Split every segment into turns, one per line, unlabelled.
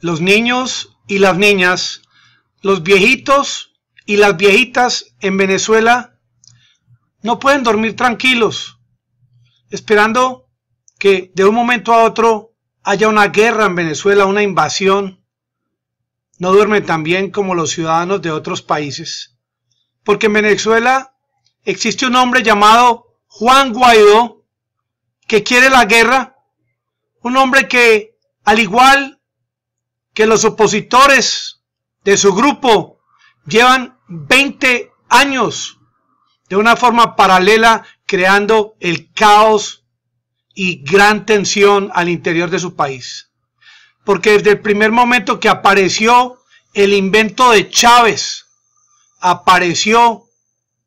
los niños y las niñas, los viejitos y las viejitas en Venezuela no pueden dormir tranquilos, esperando que de un momento a otro haya una guerra en Venezuela, una invasión. No duermen tan bien como los ciudadanos de otros países, porque en Venezuela existe un hombre llamado Juan Guaidó que quiere la guerra, un hombre que, al igual que los opositores de su grupo llevan 20 años de una forma paralela creando el caos y gran tensión al interior de su país. Porque desde el primer momento que apareció el invento de Chávez, apareció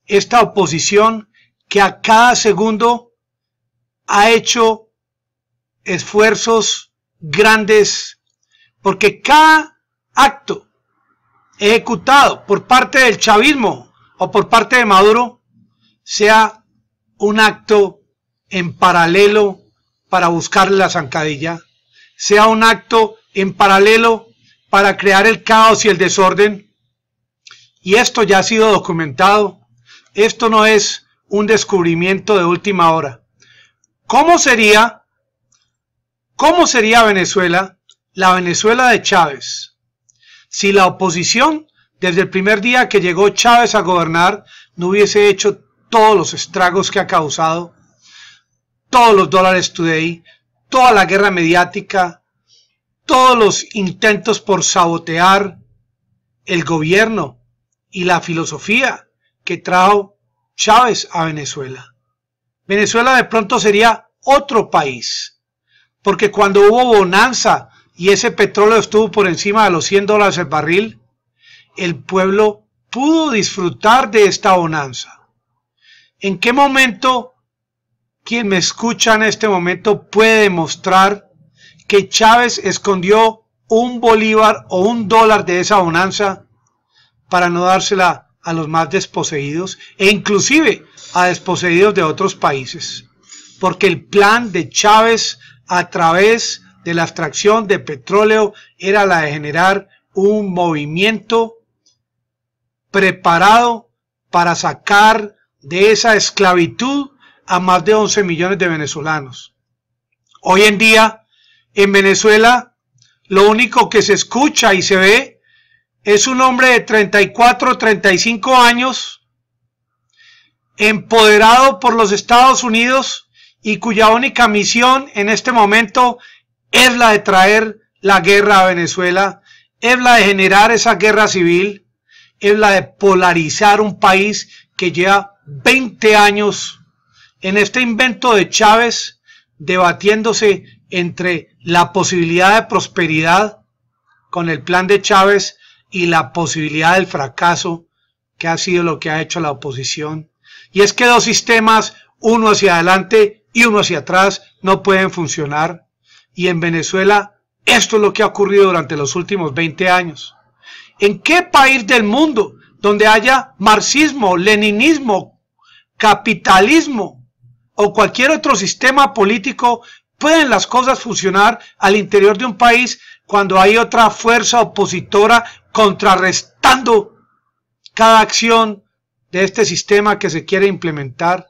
esta oposición que a cada segundo ha hecho esfuerzos grandes porque cada acto ejecutado por parte del chavismo o por parte de Maduro sea un acto en paralelo para buscar la zancadilla, sea un acto en paralelo para crear el caos y el desorden. Y esto ya ha sido documentado. Esto no es un descubrimiento de última hora. ¿Cómo sería, cómo sería Venezuela la Venezuela de Chávez. Si la oposición, desde el primer día que llegó Chávez a gobernar, no hubiese hecho todos los estragos que ha causado, todos los dólares today, toda la guerra mediática, todos los intentos por sabotear el gobierno y la filosofía que trajo Chávez a Venezuela. Venezuela de pronto sería otro país, porque cuando hubo bonanza y ese petróleo estuvo por encima de los 100 dólares el barril, el pueblo pudo disfrutar de esta bonanza. ¿En qué momento quien me escucha en este momento puede demostrar que Chávez escondió un bolívar o un dólar de esa bonanza para no dársela a los más desposeídos e inclusive a desposeídos de otros países? Porque el plan de Chávez a través de la extracción de petróleo era la de generar un movimiento preparado para sacar de esa esclavitud a más de 11 millones de venezolanos. Hoy en día, en Venezuela, lo único que se escucha y se ve es un hombre de 34, 35 años, empoderado por los Estados Unidos y cuya única misión en este momento es la de traer la guerra a Venezuela, es la de generar esa guerra civil, es la de polarizar un país que lleva 20 años en este invento de Chávez debatiéndose entre la posibilidad de prosperidad con el plan de Chávez y la posibilidad del fracaso que ha sido lo que ha hecho la oposición. Y es que dos sistemas, uno hacia adelante y uno hacia atrás, no pueden funcionar. Y en Venezuela esto es lo que ha ocurrido durante los últimos 20 años. ¿En qué país del mundo donde haya marxismo, leninismo, capitalismo o cualquier otro sistema político pueden las cosas funcionar al interior de un país cuando hay otra fuerza opositora contrarrestando cada acción de este sistema que se quiere implementar?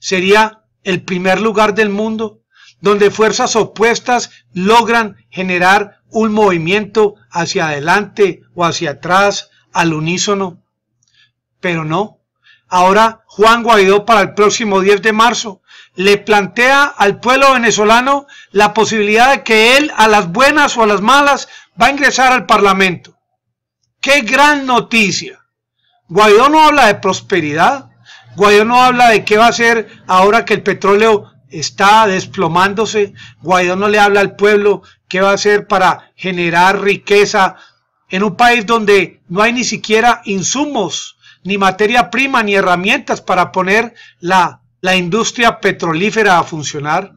¿Sería el primer lugar del mundo donde fuerzas opuestas logran generar un movimiento hacia adelante o hacia atrás al unísono. Pero no. Ahora Juan Guaidó para el próximo 10 de marzo le plantea al pueblo venezolano la posibilidad de que él a las buenas o a las malas va a ingresar al Parlamento. ¡Qué gran noticia! Guaidó no habla de prosperidad. Guaidó no habla de qué va a hacer ahora que el petróleo está desplomándose, Guaidó no le habla al pueblo qué va a hacer para generar riqueza en un país donde no hay ni siquiera insumos, ni materia prima, ni herramientas para poner la, la industria petrolífera a funcionar.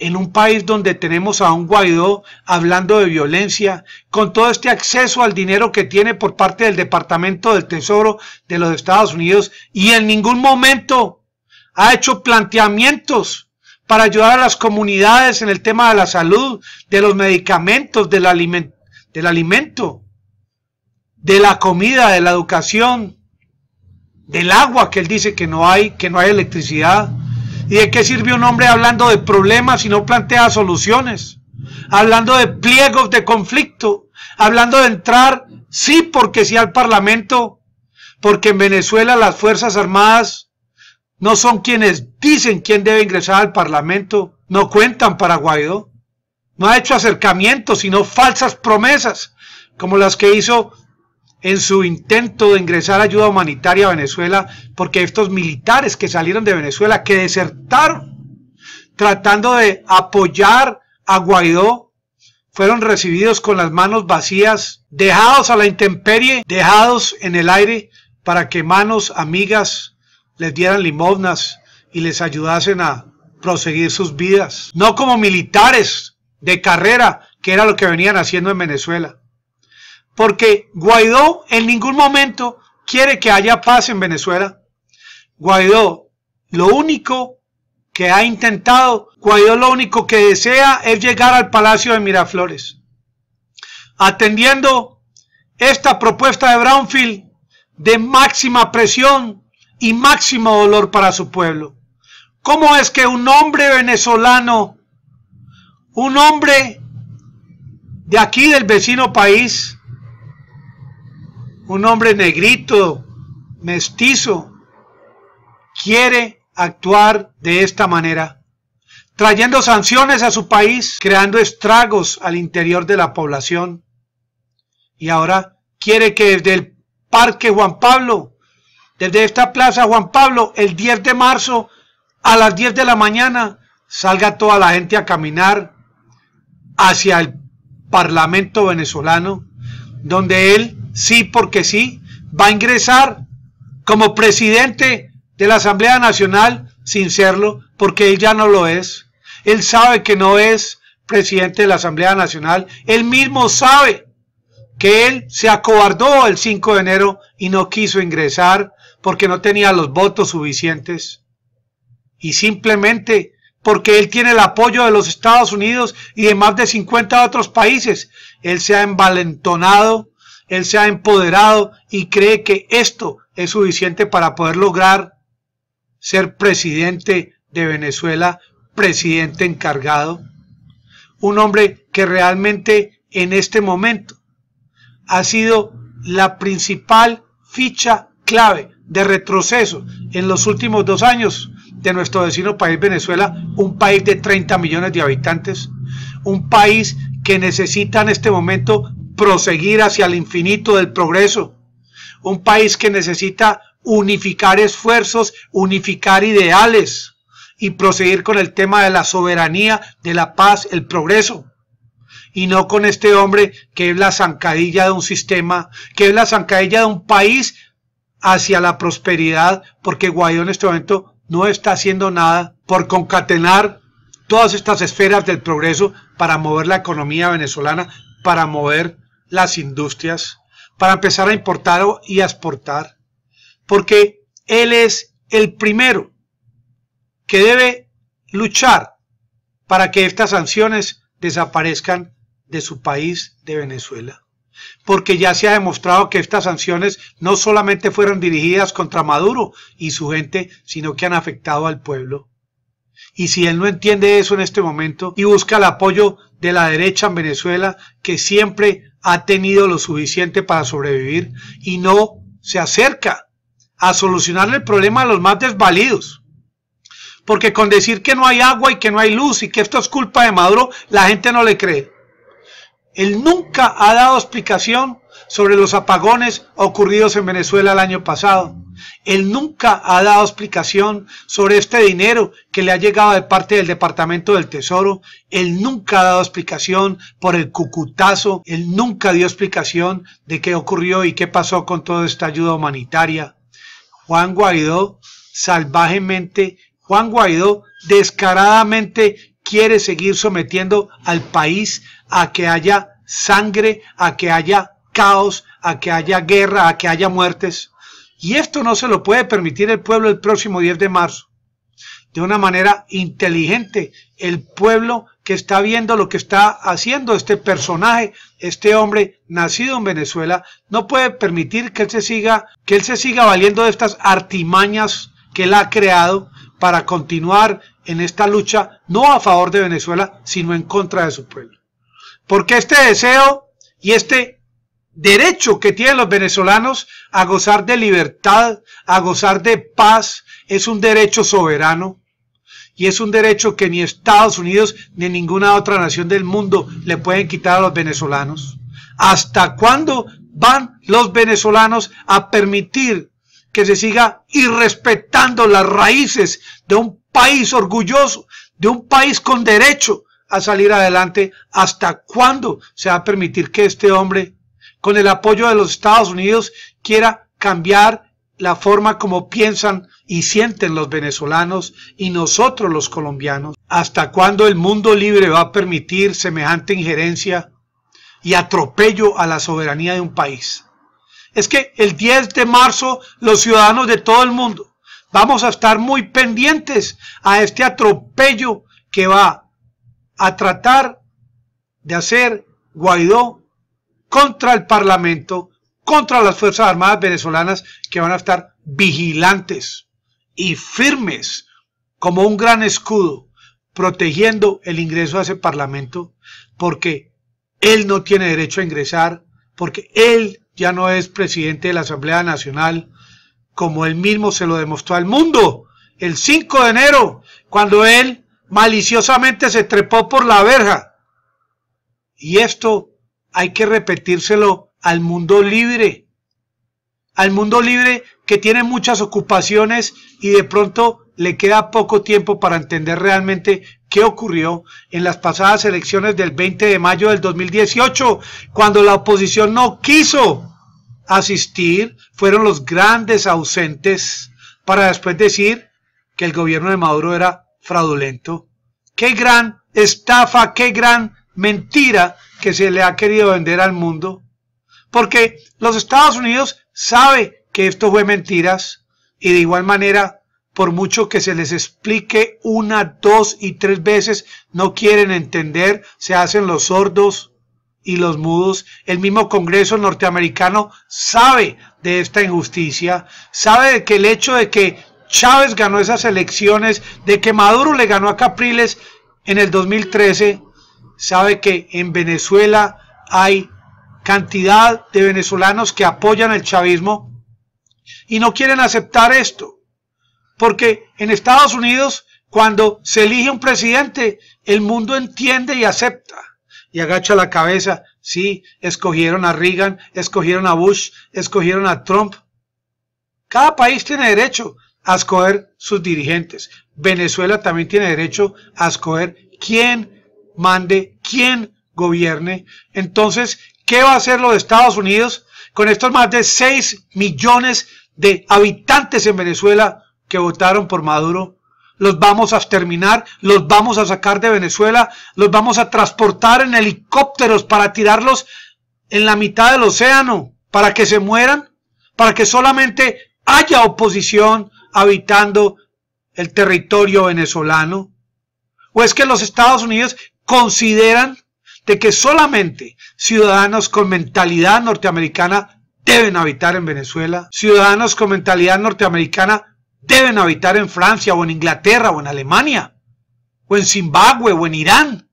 En un país donde tenemos a un Guaidó hablando de violencia, con todo este acceso al dinero que tiene por parte del Departamento del Tesoro de los Estados Unidos, y en ningún momento ha hecho planteamientos para ayudar a las comunidades en el tema de la salud, de los medicamentos, del, del alimento, de la comida, de la educación, del agua que él dice que no hay, que no hay electricidad. ¿Y de qué sirve un hombre hablando de problemas si no plantea soluciones? Hablando de pliegos de conflicto, hablando de entrar, sí, porque sí al Parlamento, porque en Venezuela las Fuerzas Armadas no son quienes dicen quién debe ingresar al Parlamento, no cuentan para Guaidó. No ha hecho acercamientos, sino falsas promesas, como las que hizo en su intento de ingresar ayuda humanitaria a Venezuela, porque estos militares que salieron de Venezuela, que desertaron, tratando de apoyar a Guaidó, fueron recibidos con las manos vacías, dejados a la intemperie, dejados en el aire, para que manos amigas les dieran limosnas y les ayudasen a proseguir sus vidas, no como militares de carrera, que era lo que venían haciendo en Venezuela. Porque Guaidó en ningún momento quiere que haya paz en Venezuela. Guaidó, lo único que ha intentado, Guaidó lo único que desea es llegar al Palacio de Miraflores. Atendiendo esta propuesta de Brownfield de máxima presión y máximo dolor para su pueblo. ¿Cómo es que un hombre venezolano, un hombre de aquí del vecino país, un hombre negrito, mestizo, quiere actuar de esta manera, trayendo sanciones a su país, creando estragos al interior de la población? Y ahora quiere que desde el Parque Juan Pablo desde esta plaza Juan Pablo el 10 de marzo a las 10 de la mañana salga toda la gente a caminar hacia el Parlamento venezolano, donde él, sí porque sí, va a ingresar como presidente de la Asamblea Nacional sin serlo, porque él ya no lo es. Él sabe que no es presidente de la Asamblea Nacional. Él mismo sabe que él se acobardó el 5 de enero y no quiso ingresar porque no tenía los votos suficientes y simplemente porque él tiene el apoyo de los Estados Unidos y de más de 50 otros países. Él se ha envalentonado, él se ha empoderado y cree que esto es suficiente para poder lograr ser presidente de Venezuela, presidente encargado. Un hombre que realmente en este momento ha sido la principal ficha clave de retroceso en los últimos dos años de nuestro vecino país Venezuela, un país de 30 millones de habitantes, un país que necesita en este momento proseguir hacia el infinito del progreso, un país que necesita unificar esfuerzos, unificar ideales y proseguir con el tema de la soberanía, de la paz, el progreso. Y no con este hombre que es la zancadilla de un sistema, que es la zancadilla de un país hacia la prosperidad, porque Guaidó en este momento no está haciendo nada por concatenar todas estas esferas del progreso para mover la economía venezolana, para mover las industrias, para empezar a importar y a exportar, porque él es el primero que debe luchar para que estas sanciones desaparezcan de su país, de Venezuela porque ya se ha demostrado que estas sanciones no solamente fueron dirigidas contra Maduro y su gente, sino que han afectado al pueblo. Y si él no entiende eso en este momento y busca el apoyo de la derecha en Venezuela, que siempre ha tenido lo suficiente para sobrevivir y no se acerca a solucionar el problema a los más desvalidos. Porque con decir que no hay agua y que no hay luz y que esto es culpa de Maduro, la gente no le cree. Él nunca ha dado explicación sobre los apagones ocurridos en Venezuela el año pasado. Él nunca ha dado explicación sobre este dinero que le ha llegado de parte del Departamento del Tesoro. Él nunca ha dado explicación por el cucutazo. Él nunca dio explicación de qué ocurrió y qué pasó con toda esta ayuda humanitaria. Juan Guaidó salvajemente, Juan Guaidó descaradamente quiere seguir sometiendo al país a que haya sangre, a que haya caos, a que haya guerra, a que haya muertes. Y esto no se lo puede permitir el pueblo el próximo 10 de marzo. De una manera inteligente, el pueblo que está viendo lo que está haciendo este personaje, este hombre nacido en Venezuela, no puede permitir que él se siga, que él se siga valiendo de estas artimañas que él ha creado para continuar en esta lucha, no a favor de Venezuela, sino en contra de su pueblo porque este deseo y este derecho que tienen los venezolanos a gozar de libertad, a gozar de paz, es un derecho soberano y es un derecho que ni Estados Unidos ni ninguna otra nación del mundo le pueden quitar a los venezolanos. ¿Hasta cuándo van los venezolanos a permitir que se siga irrespetando las raíces de un país orgulloso, de un país con derecho, a salir adelante, ¿hasta cuándo se va a permitir que este hombre, con el apoyo de los Estados Unidos, quiera cambiar la forma como piensan y sienten los venezolanos y nosotros los colombianos? ¿Hasta cuándo el mundo libre va a permitir semejante injerencia y atropello a la soberanía de un país? Es que el 10 de marzo los ciudadanos de todo el mundo vamos a estar muy pendientes a este atropello que va a tratar de hacer Guaidó contra el Parlamento, contra las Fuerzas Armadas venezolanas que van a estar vigilantes y firmes como un gran escudo protegiendo el ingreso a ese Parlamento porque él no tiene derecho a ingresar, porque él ya no es presidente de la Asamblea Nacional, como él mismo se lo demostró al mundo el 5 de enero, cuando él maliciosamente se trepó por la verja. Y esto hay que repetírselo al mundo libre, al mundo libre que tiene muchas ocupaciones y de pronto le queda poco tiempo para entender realmente qué ocurrió en las pasadas elecciones del 20 de mayo del 2018, cuando la oposición no quiso asistir, fueron los grandes ausentes para después decir que el gobierno de Maduro era fraudulento. Qué gran estafa, qué gran mentira que se le ha querido vender al mundo. Porque los Estados Unidos sabe que esto fue mentiras y de igual manera, por mucho que se les explique una, dos y tres veces, no quieren entender, se hacen los sordos y los mudos. El mismo Congreso norteamericano sabe de esta injusticia, sabe que el hecho de que Chávez ganó esas elecciones, de que Maduro le ganó a Capriles en el 2013, sabe que en Venezuela hay cantidad de venezolanos que apoyan el chavismo y no quieren aceptar esto. Porque en Estados Unidos, cuando se elige un presidente, el mundo entiende y acepta. Y agacha la cabeza. Sí, escogieron a Reagan, escogieron a Bush, escogieron a Trump. Cada país tiene derecho a escoger sus dirigentes. Venezuela también tiene derecho a escoger quién mande, quién gobierne. Entonces, ¿qué va a hacer los Estados Unidos con estos más de 6 millones de habitantes en Venezuela que votaron por Maduro? los vamos a exterminar, los vamos a sacar de Venezuela, los vamos a transportar en helicópteros para tirarlos en la mitad del océano, para que se mueran, para que solamente haya oposición, habitando el territorio venezolano? ¿O es que los Estados Unidos consideran de que solamente ciudadanos con mentalidad norteamericana deben habitar en Venezuela? ¿Ciudadanos con mentalidad norteamericana deben habitar en Francia o en Inglaterra o en Alemania? ¿O en Zimbabue o en Irán?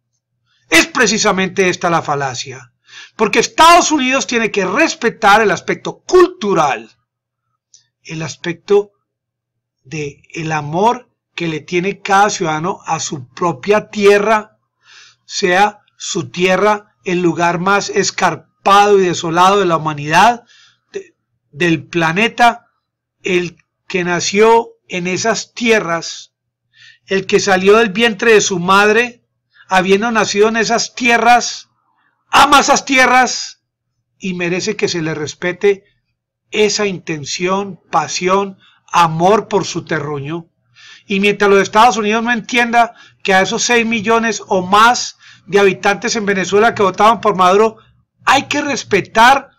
Es precisamente esta la falacia. Porque Estados Unidos tiene que respetar el aspecto cultural, el aspecto de el amor que le tiene cada ciudadano a su propia tierra, sea su tierra el lugar más escarpado y desolado de la humanidad, del planeta, el que nació en esas tierras, el que salió del vientre de su madre, habiendo nacido en esas tierras, ama esas tierras y merece que se le respete esa intención, pasión, amor por su terruño. Y mientras los Estados Unidos no entienda que a esos 6 millones o más de habitantes en Venezuela que votaban por Maduro, hay que respetar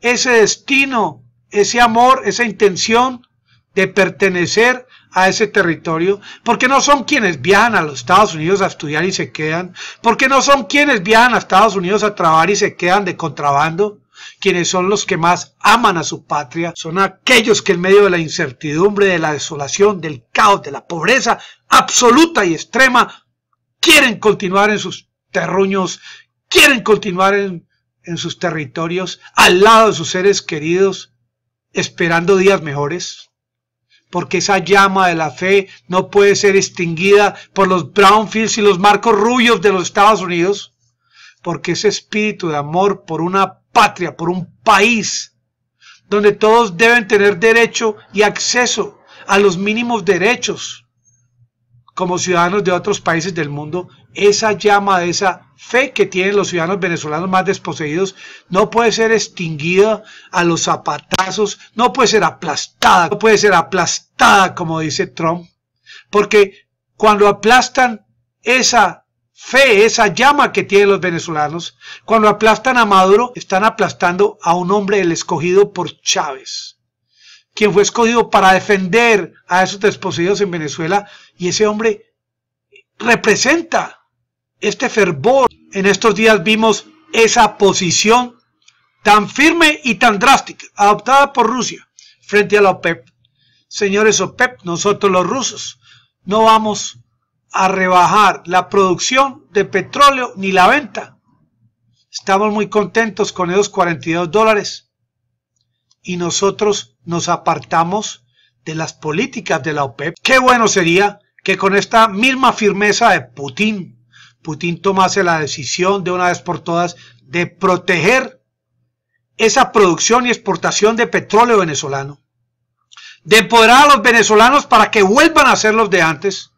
ese destino, ese amor, esa intención de pertenecer a ese territorio, porque no son quienes viajan a los Estados Unidos a estudiar y se quedan, porque no son quienes viajan a Estados Unidos a trabajar y se quedan de contrabando, quienes son los que más aman a su patria son aquellos que en medio de la incertidumbre, de la desolación, del caos, de la pobreza absoluta y extrema, quieren continuar en sus terruños, quieren continuar en, sus territorios, al lado de sus seres queridos, esperando días mejores porque esa llama de la fe no puede ser extinguida por los brownfields y los marcos rubios de los Estados Unidos, porque ese espíritu de amor por una patria, por un país donde todos deben tener derecho y acceso a los mínimos derechos como ciudadanos de otros países del mundo, esa llama de esa fe que tienen los ciudadanos venezolanos más desposeídos no puede ser extinguida a los zapatazos, no puede ser aplastada, no puede ser aplastada como dice Trump, porque cuando aplastan esa fe, esa llama que tienen los venezolanos. Cuando aplastan a Maduro, están aplastando a un hombre el escogido por Chávez, quien fue escogido para defender a esos desposeídos en Venezuela, y ese hombre representa este fervor. En estos días vimos esa posición tan firme y tan drástica adoptada por Rusia frente a la OPEP. Señores OPEP, nosotros los rusos no vamos a rebajar la producción de petróleo ni la venta. Estamos muy contentos con esos 42 dólares y nosotros nos apartamos de las políticas de la OPEP. Qué bueno sería que con esta misma firmeza de Putin, Putin tomase la decisión de una vez por todas de proteger esa producción y exportación de petróleo venezolano, de empoderar a los venezolanos para que vuelvan a ser los de antes,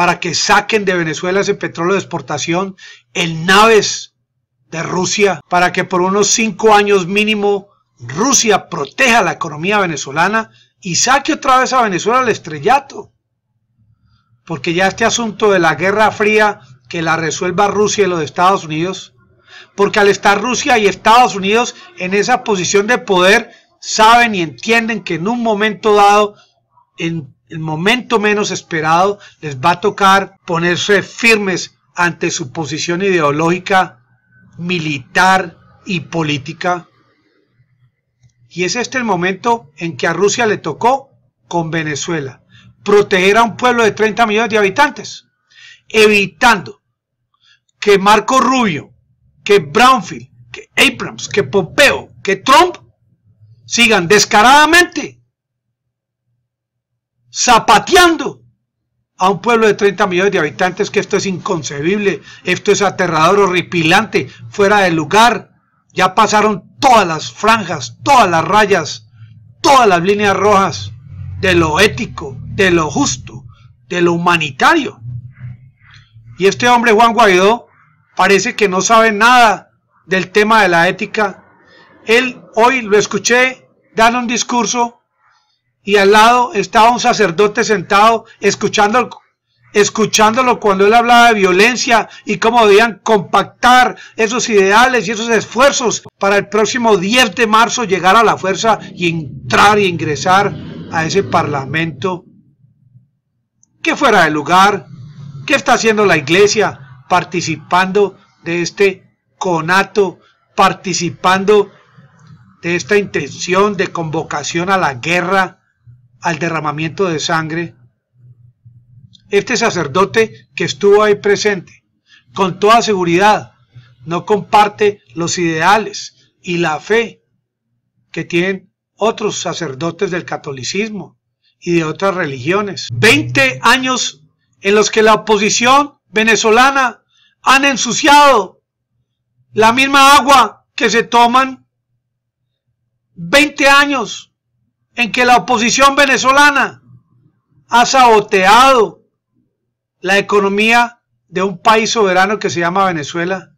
para que saquen de Venezuela ese petróleo de exportación en naves de Rusia, para que por unos cinco años mínimo Rusia proteja la economía venezolana y saque otra vez a Venezuela al estrellato. Porque ya este asunto de la Guerra Fría, que la resuelva Rusia y los Estados Unidos, porque al estar Rusia y Estados Unidos en esa posición de poder, saben y entienden que en un momento dado, en el momento menos esperado, les va a tocar ponerse firmes ante su posición ideológica, militar y política. Y es este el momento en que a Rusia le tocó con Venezuela, proteger a un pueblo de 30 millones de habitantes, evitando que Marco Rubio, que Brownfield, que Abrams, que Pompeo, que Trump sigan descaradamente zapateando a un pueblo de 30 millones de habitantes, que esto es inconcebible, esto es aterrador, horripilante, fuera de lugar. Ya pasaron todas las franjas, todas las rayas, todas las líneas rojas de lo ético, de lo justo, de lo humanitario. Y este hombre, Juan Guaidó, parece que no sabe nada del tema de la ética. Él hoy lo escuché dar un discurso y al lado estaba un sacerdote sentado escuchando, escuchándolo cuando él hablaba de violencia y cómo debían compactar esos ideales y esos esfuerzos para el próximo 10 de marzo llegar a la fuerza y entrar y ingresar a ese parlamento que fuera el lugar, qué está haciendo la iglesia participando de este conato, participando de esta intención de convocación a la guerra al derramamiento de sangre, este sacerdote que estuvo ahí presente, con toda seguridad, no comparte los ideales y la fe que tienen otros sacerdotes del catolicismo y de otras religiones. 20 años en los que la oposición venezolana han ensuciado la misma agua que se toman. 20 años en que la oposición venezolana ha saboteado la economía de un país soberano que se llama Venezuela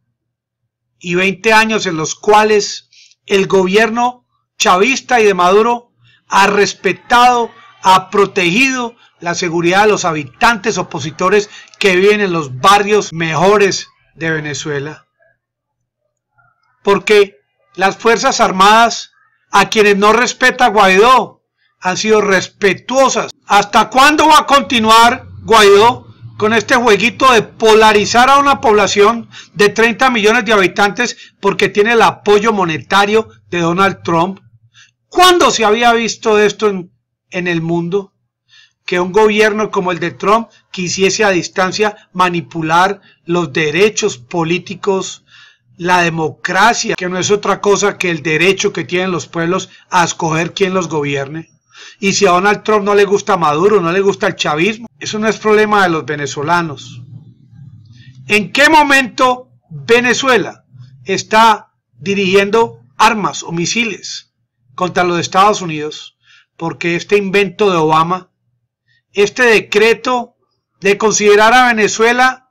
y 20 años en los cuales el gobierno chavista y de Maduro ha respetado, ha protegido la seguridad de los habitantes opositores que viven en los barrios mejores de Venezuela. Porque las Fuerzas Armadas a quienes no respeta Guaidó han sido respetuosas. ¿Hasta cuándo va a continuar Guaidó con este jueguito de polarizar a una población de 30 millones de habitantes porque tiene el apoyo monetario de Donald Trump? ¿Cuándo se había visto esto en, en el mundo? Que un gobierno como el de Trump quisiese a distancia manipular los derechos políticos la democracia, que no es otra cosa que el derecho que tienen los pueblos a escoger quién los gobierne. Y si a Donald Trump no le gusta Maduro, no le gusta el chavismo, eso no es problema de los venezolanos. ¿En qué momento Venezuela está dirigiendo armas o misiles contra los Estados Unidos? Porque este invento de Obama, este decreto de considerar a Venezuela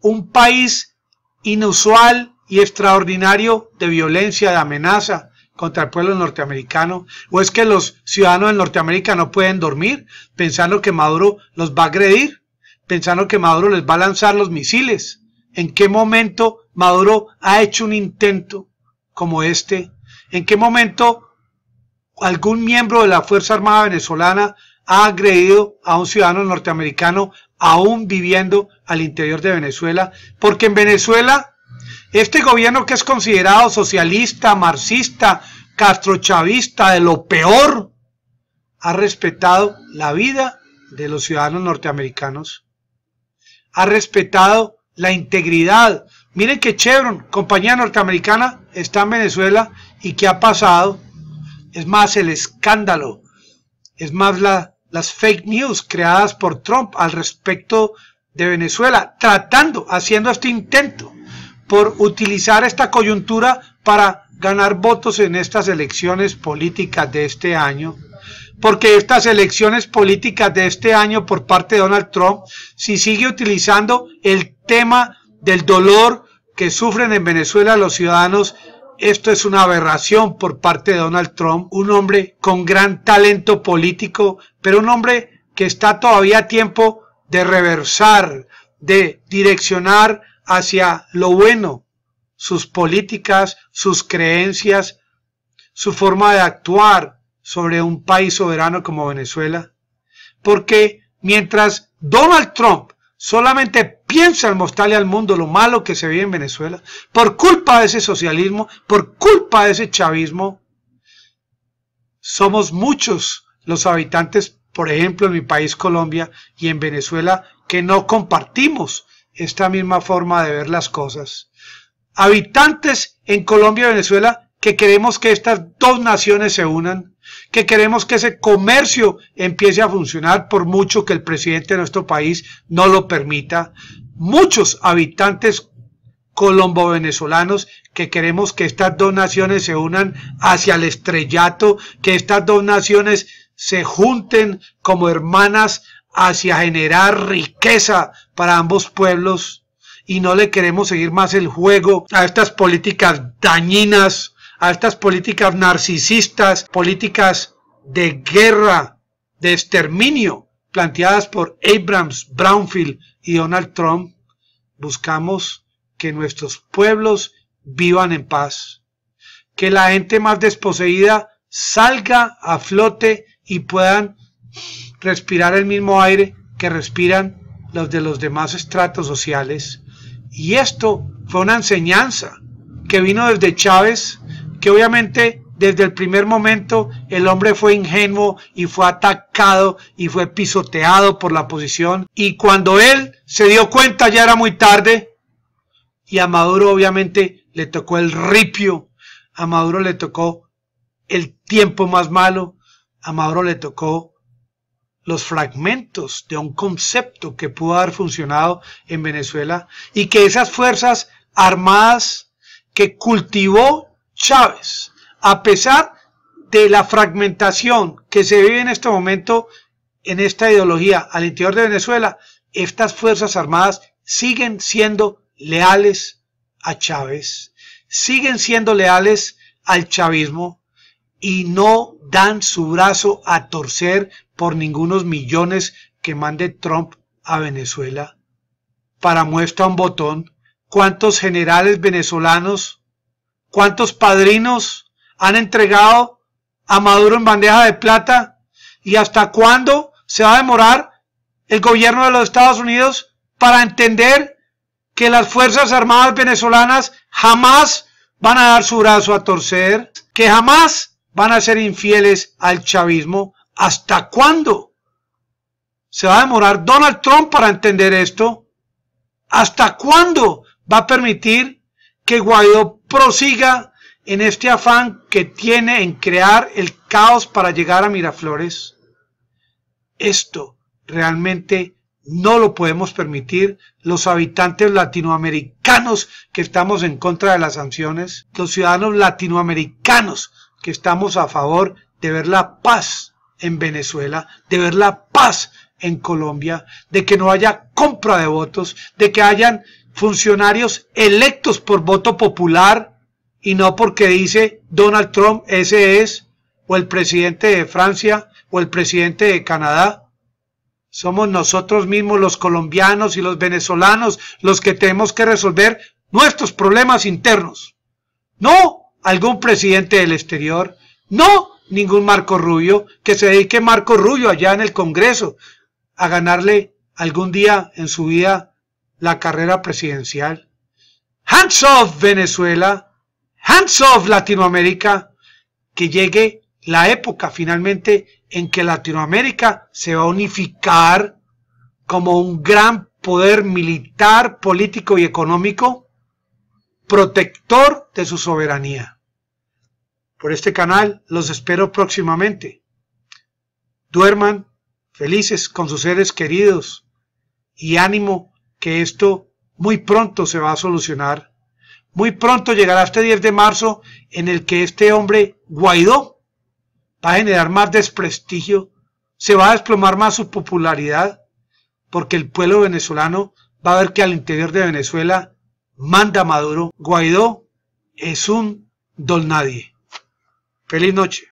un país inusual, extraordinario de violencia, de amenaza contra el pueblo norteamericano? ¿O es que los ciudadanos de Norteamérica no pueden dormir pensando que Maduro los va a agredir? ¿Pensando que Maduro les va a lanzar los misiles? ¿En qué momento Maduro ha hecho un intento como este? ¿En qué momento algún miembro de la Fuerza Armada Venezolana ha agredido a un ciudadano norteamericano aún viviendo al interior de Venezuela? Porque en Venezuela este gobierno que es considerado socialista, marxista, castrochavista, de lo peor, ha respetado la vida de los ciudadanos norteamericanos. Ha respetado la integridad. Miren que Chevron, compañía norteamericana, está en Venezuela y ¿qué ha pasado? Es más el escándalo, es más la, las fake news creadas por Trump al respecto de Venezuela, tratando, haciendo este intento por utilizar esta coyuntura para ganar votos en estas elecciones políticas de este año, porque estas elecciones políticas de este año por parte de Donald Trump, si sigue utilizando el tema del dolor que sufren en Venezuela los ciudadanos, esto es una aberración por parte de Donald Trump, un hombre con gran talento político, pero un hombre que está todavía a tiempo de reversar, de direccionar hacia lo bueno, sus políticas, sus creencias, su forma de actuar sobre un país soberano como Venezuela. Porque mientras Donald Trump solamente piensa en mostrarle al mundo lo malo que se vive en Venezuela, por culpa de ese socialismo, por culpa de ese chavismo, somos muchos los habitantes, por ejemplo, en mi país Colombia y en Venezuela, que no compartimos esta misma forma de ver las cosas. Habitantes en Colombia y Venezuela que queremos que estas dos naciones se unan, que queremos que ese comercio empiece a funcionar por mucho que el presidente de nuestro país no lo permita. Muchos habitantes colombo-venezolanos que queremos que estas dos naciones se unan hacia el estrellato, que estas dos naciones se junten como hermanas hacia generar riqueza para ambos pueblos y no le queremos seguir más el juego a estas políticas dañinas, a estas políticas narcisistas, políticas de guerra, de exterminio, planteadas por Abrams, Brownfield y Donald Trump. Buscamos que nuestros pueblos vivan en paz, que la gente más desposeída salga a flote y puedan respirar el mismo aire que respiran los de los demás estratos sociales. Y esto fue una enseñanza que vino desde Chávez, que obviamente desde el primer momento el hombre fue ingenuo y fue atacado y fue pisoteado por la oposición. Y cuando él se dio cuenta ya era muy tarde y a Maduro obviamente le tocó el ripio, a Maduro le tocó el tiempo más malo, a Maduro le tocó los fragmentos de un concepto que pudo haber funcionado en Venezuela y que esas fuerzas armadas que cultivó Chávez, a pesar de la fragmentación que se vive en este momento en esta ideología al interior de Venezuela, estas fuerzas armadas siguen siendo leales a Chávez, siguen siendo leales al chavismo y no dan su brazo a torcer por ningunos millones que mande Trump a Venezuela. Para muestra un botón, ¿cuántos generales venezolanos, cuántos padrinos han entregado a Maduro en bandeja de plata? ¿Y hasta cuándo se va a demorar el gobierno de los Estados Unidos para entender que las Fuerzas Armadas venezolanas jamás van a dar su brazo a torcer? Que jamás van a ser infieles al chavismo. ¿Hasta cuándo? ¿Se va a demorar Donald Trump para entender esto? ¿Hasta cuándo va a permitir que Guaidó prosiga en este afán que tiene en crear el caos para llegar a Miraflores? Esto realmente no lo podemos permitir los habitantes latinoamericanos que estamos en contra de las sanciones, los ciudadanos latinoamericanos que estamos a favor de ver la paz en Venezuela, de ver la paz en Colombia, de que no haya compra de votos, de que hayan funcionarios electos por voto popular y no porque dice Donald Trump, ese es, o el presidente de Francia, o el presidente de Canadá. Somos nosotros mismos los colombianos y los venezolanos los que tenemos que resolver nuestros problemas internos. No algún presidente del exterior, no ningún Marco Rubio, que se dedique Marco Rubio allá en el Congreso a ganarle algún día en su vida la carrera presidencial. Hands off Venezuela, hands off Latinoamérica, que llegue la época finalmente en que Latinoamérica se va a unificar como un gran poder militar, político y económico protector de su soberanía. Por este canal los espero próximamente. Duerman felices con sus seres queridos y ánimo que esto muy pronto se va a solucionar. Muy pronto llegará este 10 de marzo en el que este hombre Guaidó va a generar más desprestigio, se va a desplomar más su popularidad, porque el pueblo venezolano va a ver que al interior de Venezuela manda Maduro. Guaidó es un don nadie. Feliz noche.